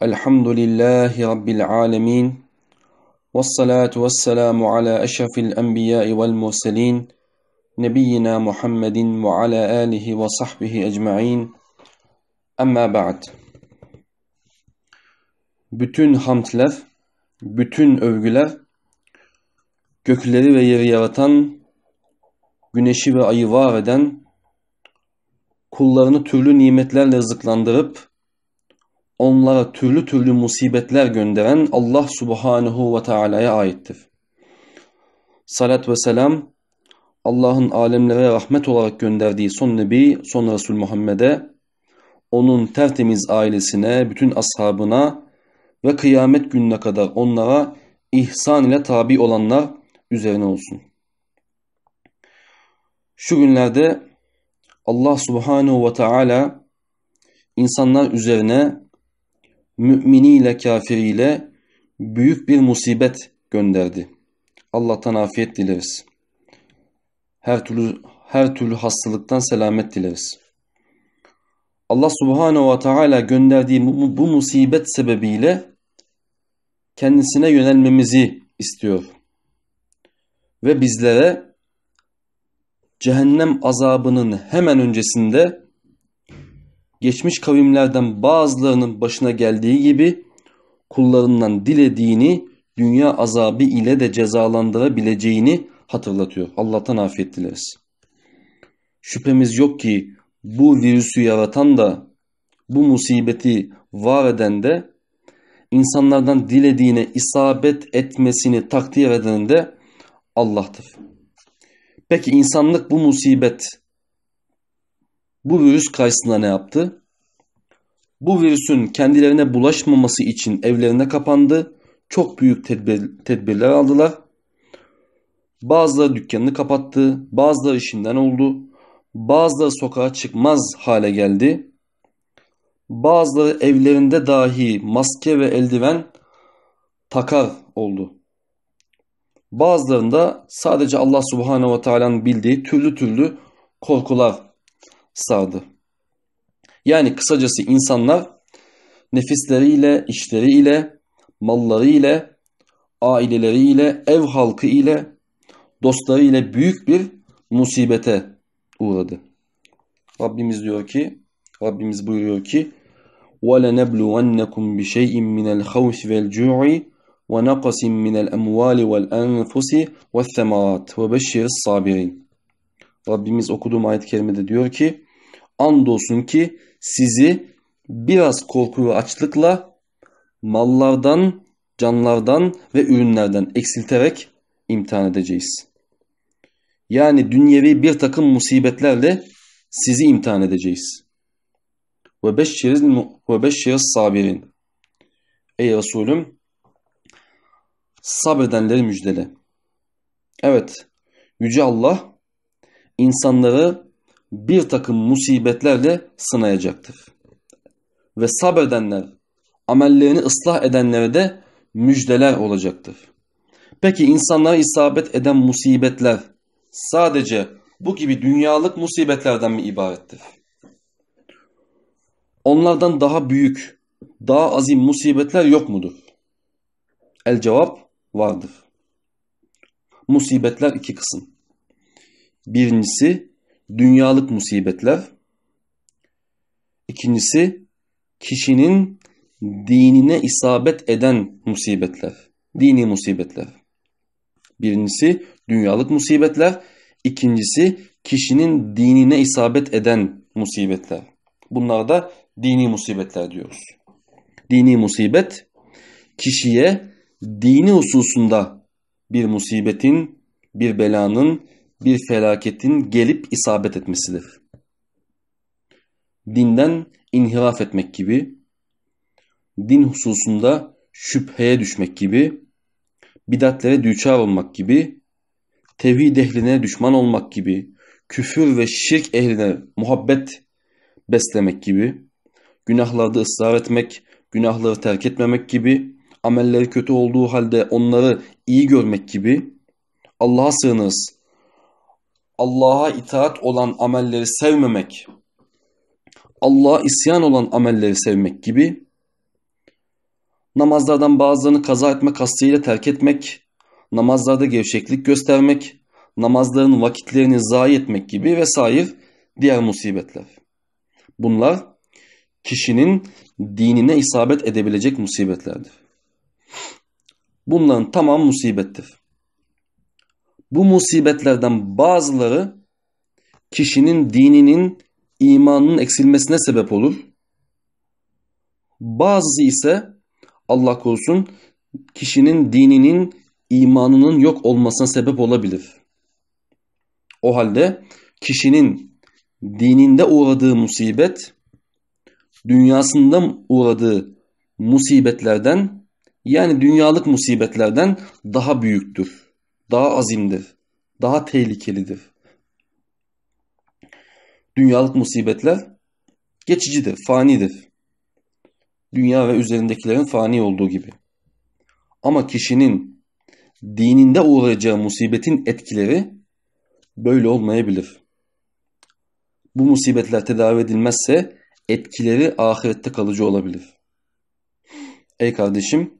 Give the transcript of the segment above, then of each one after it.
Elhamdülillahi Rabbil alemin. Vessalatu vesselamu ala eşrafil enbiya'i vel murselin. Nebiyyina Muhammedin ve ala alihi ve sahbihi ecma'in. Amma ba'd. Bütün hamdler, bütün övgüler, gökleri ve yeri yaratan, güneşi ve ayı var eden, kullarını türlü nimetlerle rızıklandırıp, onlara türlü türlü musibetler gönderen Allah subhanehu ve Taala'ya aittir. Salat ve selam Allah'ın alemlere rahmet olarak gönderdiği son Nebi, son Resul Muhammed'e, onun tertemiz ailesine, bütün ashabına ve kıyamet gününe kadar onlara ihsan ile tabi olanlar üzerine olsun. Şu günlerde Allah subhanehu ve Taala insanlar üzerine müminiyle kafiriyle büyük bir musibet gönderdi. Allah'tan afiyet dileriz. Her türlü her türlü hastalıktan selamet dileriz. Allah Subhanahu ve Teala gönderdiği bu, bu musibet sebebiyle kendisine yönelmemizi istiyor. Ve bizlere cehennem azabının hemen öncesinde geçmiş kavimlerden bazılarının başına geldiği gibi kullarından dilediğini dünya azabı ile de cezalandırabileceğini hatırlatıyor. Allah'tan afiyet dileriz. Şüphemiz yok ki bu virüsü yaratan da bu musibeti var eden de insanlardan dilediğine isabet etmesini takdir eden de Allah'tır. Peki insanlık bu musibet bu virüs karşısında ne yaptı? Bu virüsün kendilerine bulaşmaması için evlerine kapandı. Çok büyük tedbir, tedbirler aldılar. Bazıları dükkanını kapattı, bazıları işinden oldu, bazıları sokağa çıkmaz hale geldi. Bazıları evlerinde dahi maske ve eldiven takar oldu. Bazılarında sadece Allah Subhanahu ve Teala'nın bildiği türlü türlü korkular sağdı. Yani kısacası insanlar nefisleriyle, işleriyle, mallarıyla, aileleriyle, ev halkı ile, dostları ile büyük bir musibete uğradı. Rabbimiz diyor ki, Rabbimiz buyuruyor ki, وَلَنَبْلُوَنَّكُمْ بِشَيْءٍ مِنَ الْخَوْفِ وَالْجُوعِ وَنَقَسٍ مِنَ الْأَمْوَالِ وَالْأَنْفُسِ وَالثَّمَرَاتِ وَبَشِّرِ الصَّابِرِينَ Rabbimiz okuduğum ayet-i kerimede diyor ki andolsun ki sizi biraz korku ve açlıkla mallardan, canlardan ve ürünlerden eksilterek imtihan edeceğiz. Yani dünyevi bir takım musibetlerle sizi imtihan edeceğiz. Ve beş şeriz, ve beş beşşiriz sabirin. Ey Resulüm sabredenleri müjdele. Evet, Yüce Allah insanları bir takım musibetlerle sınayacaktır. Ve sabredenler, amellerini ıslah edenlere de müjdeler olacaktır. Peki insanlara isabet eden musibetler sadece bu gibi dünyalık musibetlerden mi ibarettir? Onlardan daha büyük, daha azim musibetler yok mudur? El cevap vardır. Musibetler iki kısım. Birincisi dünyalık musibetler. İkincisi kişinin dinine isabet eden musibetler. Dini musibetler. Birincisi dünyalık musibetler. İkincisi kişinin dinine isabet eden musibetler. Bunlar da dini musibetler diyoruz. Dini musibet kişiye dini hususunda bir musibetin, bir belanın, bir felaketin gelip isabet etmesidir. Dinden inhiraf etmek gibi, din hususunda şüpheye düşmek gibi, bidatlere düçar olmak gibi, tevhid ehline düşman olmak gibi, küfür ve şirk ehline muhabbet beslemek gibi, günahlarda ısrar etmek, günahları terk etmemek gibi, amelleri kötü olduğu halde onları iyi görmek gibi, Allah'a sığınırız, Allah'a itaat olan amelleri sevmemek, Allah'a isyan olan amelleri sevmek gibi namazlardan bazılarını kaza etme kastıyla terk etmek, namazlarda gevşeklik göstermek, namazların vakitlerini zayi etmek gibi vesaire diğer musibetler. Bunlar kişinin dinine isabet edebilecek musibetlerdir. Bunların tamam musibettir. Bu musibetlerden bazıları kişinin dininin, imanının eksilmesine sebep olur. Bazısı ise Allah korusun kişinin dininin, imanının yok olmasına sebep olabilir. O halde kişinin dininde uğradığı musibet, dünyasında uğradığı musibetlerden yani dünyalık musibetlerden daha büyüktür daha azimdir, daha tehlikelidir. Dünyalık musibetler geçicidir, fanidir. Dünya ve üzerindekilerin fani olduğu gibi. Ama kişinin dininde uğrayacağı musibetin etkileri böyle olmayabilir. Bu musibetler tedavi edilmezse etkileri ahirette kalıcı olabilir. Ey kardeşim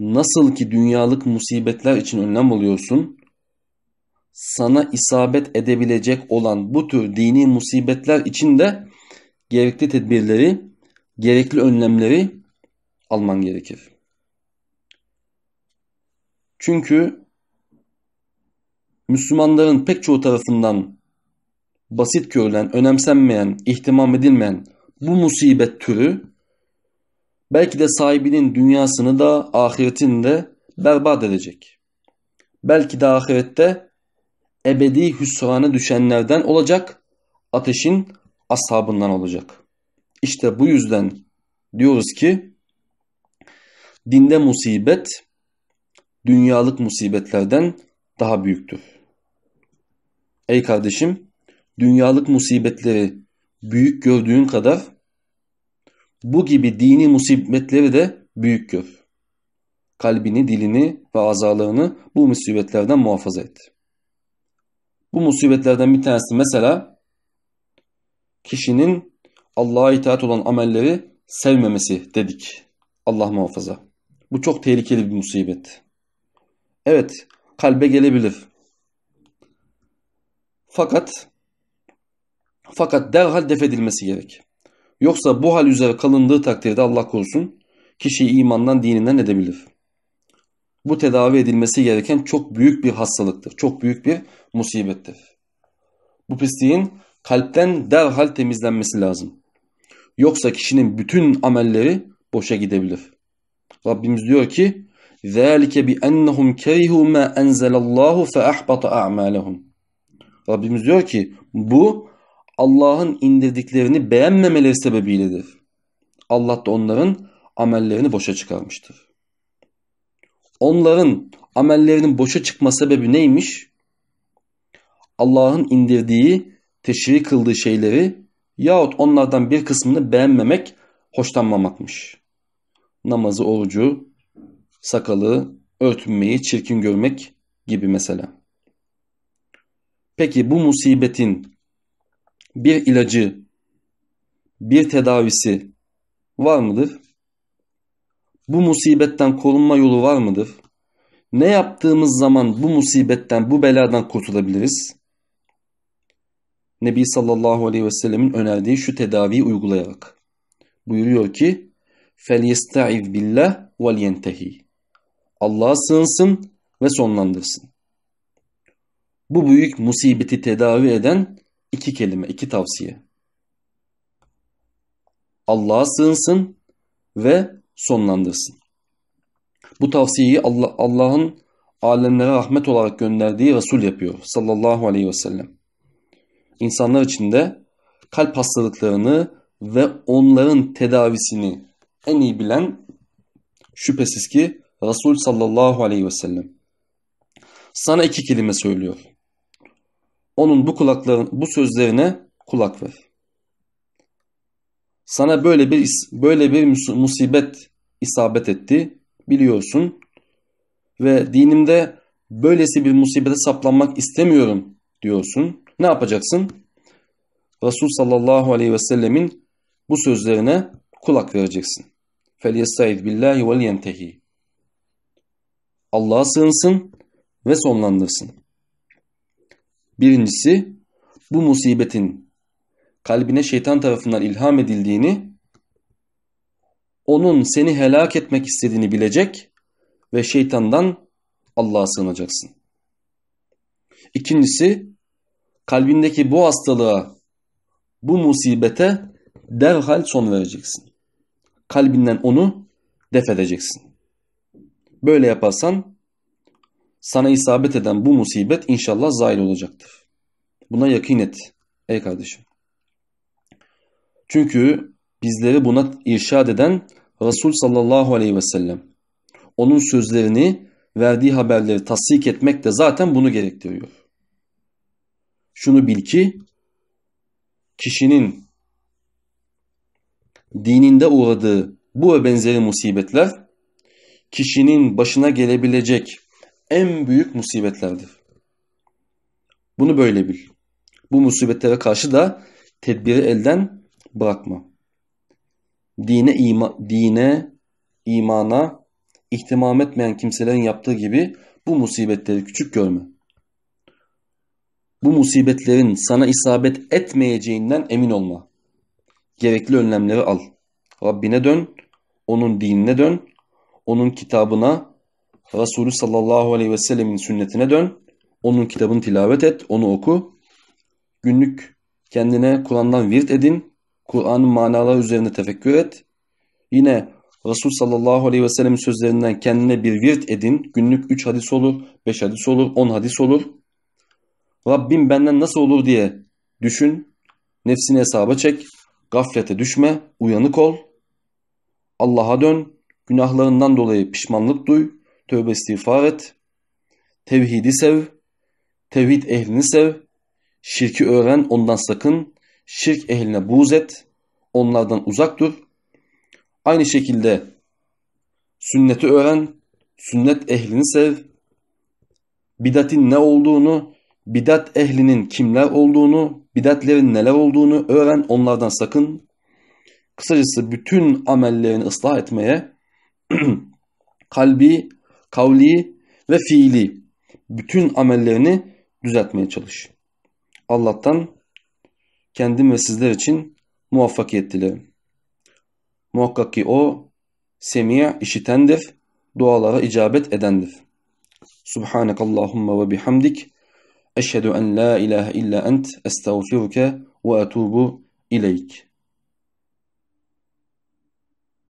nasıl ki dünyalık musibetler için önlem alıyorsun, sana isabet edebilecek olan bu tür dini musibetler için de gerekli tedbirleri, gerekli önlemleri alman gerekir. Çünkü Müslümanların pek çoğu tarafından basit görülen, önemsenmeyen, ihtimam edilmeyen bu musibet türü Belki de sahibinin dünyasını da ahiretini de berbat edecek. Belki de ahirette ebedi hüsrana düşenlerden olacak, ateşin ashabından olacak. İşte bu yüzden diyoruz ki dinde musibet dünyalık musibetlerden daha büyüktür. Ey kardeşim, dünyalık musibetleri büyük gördüğün kadar bu gibi dini musibetleri de büyük gör. Kalbini, dilini ve azalarını bu musibetlerden muhafaza et. Bu musibetlerden bir tanesi mesela kişinin Allah'a itaat olan amelleri sevmemesi dedik. Allah muhafaza. Bu çok tehlikeli bir musibet. Evet, kalbe gelebilir. Fakat fakat derhal defedilmesi gerek. Yoksa bu hal üzere kalındığı takdirde Allah korusun kişiyi imandan dininden edebilir. Bu tedavi edilmesi gereken çok büyük bir hastalıktır. Çok büyük bir musibettir. Bu pisliğin kalpten derhal temizlenmesi lazım. Yoksa kişinin bütün amelleri boşa gidebilir. Rabbimiz diyor ki ذَٰلِكَ بِأَنَّهُمْ كَرِهُوا مَا أَنْزَلَ اللّٰهُ فَأَحْبَطَ أَعْمَالَهُمْ Rabbimiz diyor ki bu Allah'ın indirdiklerini beğenmemeleri sebebiyledir. Allah da onların amellerini boşa çıkarmıştır. Onların amellerinin boşa çıkma sebebi neymiş? Allah'ın indirdiği, teşri kıldığı şeyleri yahut onlardan bir kısmını beğenmemek, hoşlanmamakmış. Namazı, orucu, sakalı, örtünmeyi çirkin görmek gibi mesela. Peki bu musibetin bir ilacı, bir tedavisi var mıdır? Bu musibetten korunma yolu var mıdır? Ne yaptığımız zaman bu musibetten, bu beladan kurtulabiliriz? Nebi sallallahu aleyhi ve sellemin önerdiği şu tedaviyi uygulayarak. Buyuruyor ki, فَلْيَسْتَعِذْ بِاللّٰهِ وَلْيَنْتَهِي Allah'a sığınsın ve sonlandırsın. Bu büyük musibeti tedavi eden İki kelime, iki tavsiye. Allah'a sığınsın ve sonlandırsın. Bu tavsiyeyi Allah, Allah'ın alemlere rahmet olarak gönderdiği Resul yapıyor sallallahu aleyhi ve sellem. İnsanlar için de kalp hastalıklarını ve onların tedavisini en iyi bilen şüphesiz ki Resul sallallahu aleyhi ve sellem. Sana iki kelime söylüyor onun bu kulakların bu sözlerine kulak ver. Sana böyle bir böyle bir musibet isabet etti biliyorsun ve dinimde böylesi bir musibete saplanmak istemiyorum diyorsun. Ne yapacaksın? Resul sallallahu aleyhi ve sellemin bu sözlerine kulak vereceksin. فَلْيَسْتَعِذْ بِاللّٰهِ وَلْيَنْتَه۪ي Allah'a sığınsın ve sonlandırsın. Birincisi bu musibetin kalbine şeytan tarafından ilham edildiğini, onun seni helak etmek istediğini bilecek ve şeytandan Allah'a sığınacaksın. İkincisi, kalbindeki bu hastalığa, bu musibete derhal son vereceksin. Kalbinden onu def edeceksin. Böyle yaparsan sana isabet eden bu musibet inşallah zail olacaktır. Buna yakin et ey kardeşim. Çünkü bizleri buna irşad eden Resul sallallahu aleyhi ve sellem. Onun sözlerini, verdiği haberleri tasdik etmek de zaten bunu gerektiriyor. Şunu bil ki kişinin dininde uğradığı bu ve benzeri musibetler kişinin başına gelebilecek en büyük musibetlerdir. Bunu böyle bil. Bu musibetlere karşı da tedbiri elden bırakma. Dine, ima, dine imana ihtimam etmeyen kimselerin yaptığı gibi bu musibetleri küçük görme. Bu musibetlerin sana isabet etmeyeceğinden emin olma. Gerekli önlemleri al. Rabbine dön, onun dinine dön, onun kitabına, Resulü sallallahu aleyhi ve sellemin sünnetine dön. Onun kitabını tilavet et, onu oku. Günlük kendine Kur'an'dan virt edin. Kur'an'ın manaları üzerinde tefekkür et. Yine Resul sallallahu aleyhi ve sellemin sözlerinden kendine bir virt edin. Günlük 3 hadis olur, 5 hadis olur, 10 hadis olur. Rabbim benden nasıl olur diye düşün. Nefsini hesaba çek. Gaflete düşme, uyanık ol. Allah'a dön. Günahlarından dolayı pişmanlık duy. Tövbe istiğfar et. Tevhidi sev. Tevhid ehlini sev. Şirki öğren, ondan sakın. Şirk ehline buğz et. Onlardan uzak dur. Aynı şekilde sünneti öğren. Sünnet ehlini sev. Bidatin ne olduğunu, bidat ehlinin kimler olduğunu, bidatlerin neler olduğunu öğren, onlardan sakın. Kısacası bütün amellerini ıslah etmeye, kalbi kavli ve fiili bütün amellerini düzeltmeye çalış. Allah'tan kendim ve sizler için muvaffakiyet dilerim. Muhakkak ki o semiye işitendir, dualara icabet edendir. Subhanakallahumma ve bihamdik. Eşhedü en la ilahe illa ent estağfiruke ve etubu ileyk.